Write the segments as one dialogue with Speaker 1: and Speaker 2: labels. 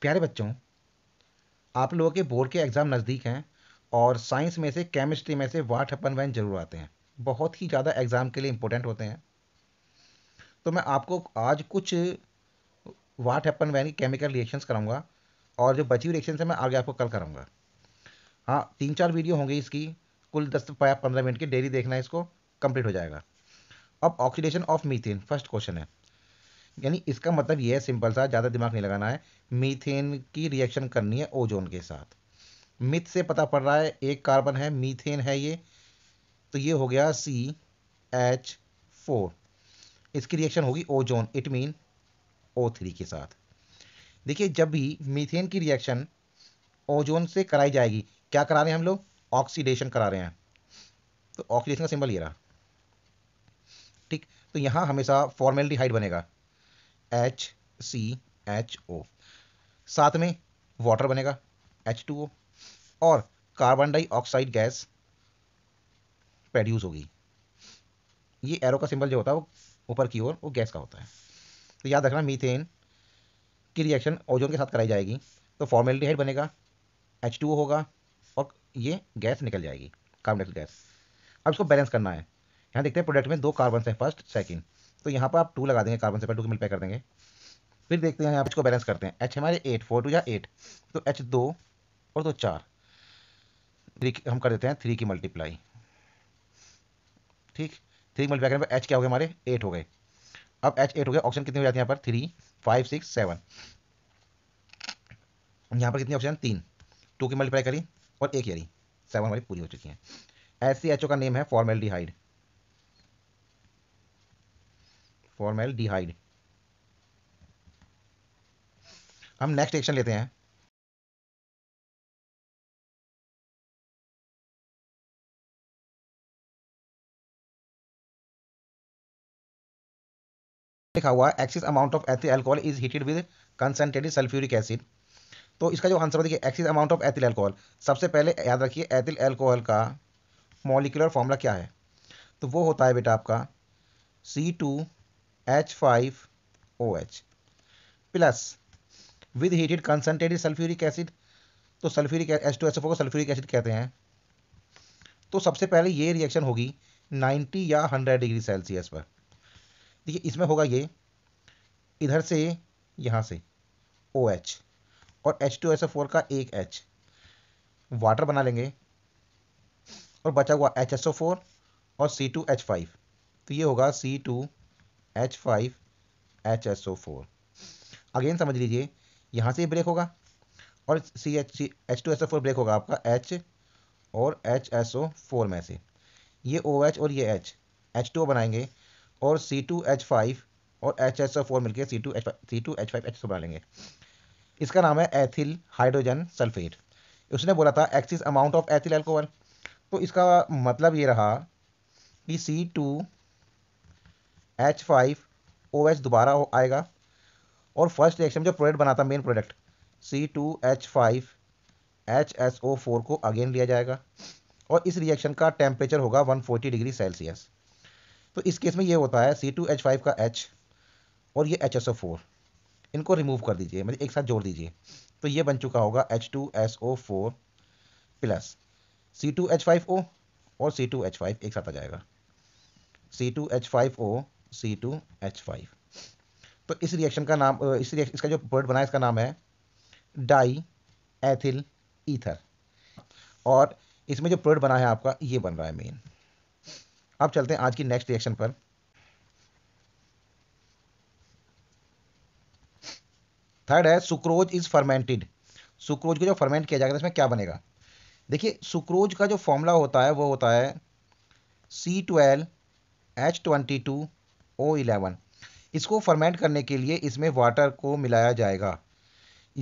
Speaker 1: प्यारे बच्चों आप लोगों के बोर्ड के एग्ज़ाम नज़दीक हैं और साइंस में से केमिस्ट्री में से वाट अपन वैन जरूर आते हैं बहुत ही ज़्यादा एग्ज़ाम के लिए इम्पोर्टेंट होते हैं तो मैं आपको आज कुछ वाट अपन वैन की केमिकल रिएक्शंस कराऊंगा और जो बची हुई रिएक्शन है मैं आगे आपको कल कराऊंगा हाँ तीन चार वीडियो होंगे इसकी कुल दस पंद्रह मिनट की डेली देखना है इसको कंप्लीट हो जाएगा अब oxidation of methane first question है यानी इसका मतलब यह है सिंपल सा ज़्यादा दिमाग नहीं लगाना है मीथेन की रिएक्शन करनी है ओजोन के साथ मिथ से पता पड़ रहा है एक कार्बन है मीथेन है ये तो ये हो गया सी एच फोर इसकी रिएक्शन होगी ozone it mean O three के साथ देखिए जब भी मीथेन की रिएक्शन ओजोन से कराई जाएगी क्या करा रहे हैं हम लोग ऑक्सीडेशन करा रहे हैं तो ऑक्सीडेशन का सिंबल ये रहा ठीक तो यहाँ हमेशा फॉर्मेलिटी हाइट बनेगा एच सी एच ओ साथ में वाटर बनेगा एच टू ओ और कार्बन डाइऑक्साइड गैस प्रोड्यूस होगी ये एरो का सिंबल जो होता है वो ऊपर की ओर वो गैस का होता है तो याद रखना मीथेन की रिएक्शन ओजोन के साथ कराई जाएगी तो फॉर्मेलिटीहाइड बनेगा एच टू होगा और ये गैस निकल जाएगी कार्बन डाइऑक्साइड गैस अब इसको बैलेंस करना है यहाँ देखते हैं प्रोडक्ट में दो कार्बन है फर्स्ट सेकेंड तो यहाँ पर आप टू लगा देंगे कार्बन से पर टू मिल कर देंगे फिर देखते हैं यहाँ एच को बैलेंस करते हैं एच हमारे एट फोर टू या एट तो एच दो और दो चार थ्री हम कर देते हैं थ्री की मल्टीप्लाई ठीक थ्री की मल्टीप्लाई करने पर एच क्या हो गया हमारे एट हो गए अब एच एट हो गया ऑप्शन कितने हो जाते हैं यहाँ पर थ्री फाइव सिक्स सेवन यहाँ पर कितने ऑप्शन तीन टू की मल्टीप्लाई करी और एक यारी सेवन हमारी पूरी हो चुकी है एस सी एच ओ का नेम है फॉर्मेलिटी डिहाइड हम नेक्स्ट एक्शन लेते हैं लिखा हुआ excess amount of ethyl alcohol is heated with concentrated sulphuric acid तो इसका जो आंसर देखिए excess amount of ethyl alcohol सबसे पहले याद रखिए एथिल अल्कोहल का मॉलिकुलर फॉर्मूला क्या है तो वो होता है बेटा आपका C two H5OH plus with heated concentrated sulphuric acid तो सल्फ्यूरिक एच टू एस को सल्फ्यूरिक एसिड कहते हैं तो सबसे पहले ये रिएक्शन होगी 90 या 100 डिग्री सेल्सियस पर देखिए इसमें होगा ये इधर से यहाँ से ओ एच और एच टू एस फोर का एक एच वाटर बना लेंगे और बचा हुआ एच एस ओ फोर और सी टू एच फाइव तो ये होगा C two H five H S O four again समझ लीजिए यहाँ से ब्रेक होगा और C H C H two S O four break होगा आपका एच और एच एस ओ फोर में से ये ओ एच और ये एच एच टू बनाएंगे और सी टू एच फाइव और एच एस ओ फोर मिलकर C two H C two H five H बना लेंगे इसका नाम है एथिल हाइड्रोजन सल्फेट उसने बोला था excess amount of ethyl alcohol तो इसका मतलब ये रहा कि C two H five O H दोबारा आएगा और फर्स्ट रिएक्शन जो प्रोडक्ट बनाता main product C two H five H S O four को अगेन लिया जाएगा और इस रिएक्शन का टेम्परेचर होगा 140 डिग्री सेल्सियस तो इस केस में ये होता है सी टू एच फाइव का एच और ये एच एस ओ फोर इनको रिमूव कर दीजिए मतलब एक साथ जोड़ दीजिए तो ये बन चुका होगा H two S O four plus C two H five O और सी टू एच फाइव एक साथ आ जाएगा C two H five O C two H five तो इस रिएक्शन का नाम इस रिएक्शन इसका जो प्रोडक्ट बना है इसका नाम है डाई एथिल ईथर और इसमें जो प्रोडक्ट बना है आपका ये बन रहा है मेन अब चलते हैं आज की नेक्स्ट रिएक्शन पर थर्ड है सुक्रोज इज फर्मेंटेड सुक्रोज को जो फर्मेंट किया जाएगा तो इसमें क्या बनेगा देखिए सुक्रोज का जो फॉर्मूला होता है वो होता है C twelve H twenty two O eleven इसको फर्मेंट करने के लिए इसमें वाटर को मिलाया जाएगा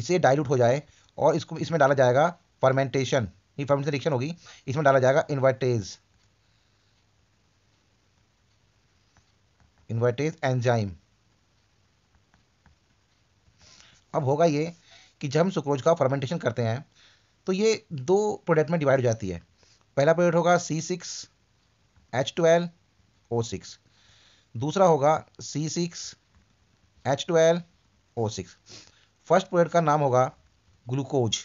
Speaker 1: इसे डाइल्यूट हो जाए और इसको इसमें डाला जाएगा फर्मेंटेशन ये फर्मेंटेशन रिएक्शन होगी इसमें डाला जाएगा इन्वर्टेज इन्वर्टेज एंजाइम अब होगा ये कि जब हम सुक्रोज का फर्मेंटेशन करते हैं तो ये दो प्रोडक्ट में डिवाइड हो जाती है पहला प्रोडक्ट होगा C six H twelve O six दूसरा होगा C six H twelve O six first product का नाम होगा ग्लूकोज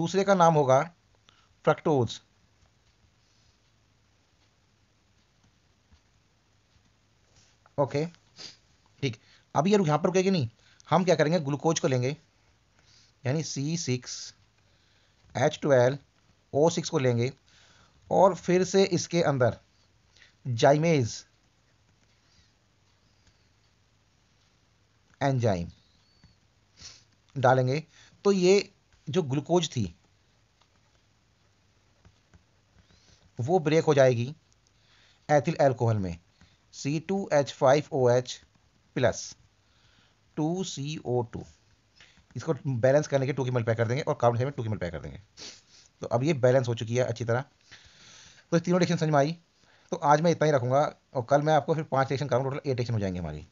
Speaker 1: दूसरे का नाम होगा फ्रक्टोज ओके ठीक अभी यार यहां पर रुकेगी नहीं हम क्या करेंगे ग्लूकोज को लेंगे यानी C six H twelve O six को लेंगे और फिर से इसके अंदर जाइमेज एंजाइम डालेंगे तो ये जो ग्लूकोज थी वो ब्रेक हो जाएगी एथिल एल्कोहल में C two H five O H plus two C O two इसको बैलेंस करने के टू की मल्टीप्लाई कर देंगे और कार्बन में टू की मल्टीप्लाई कर देंगे तो अब ये बैलेंस हो चुकी है अच्छी तरह तो तीनों डिक्शन समझ में आई तो आज मैं इतना ही रखूँगा और कल मैं आपको फिर पाँच डिक्शन कराऊँगा टोटल एट डिक्शन हो जाएंगे हमारी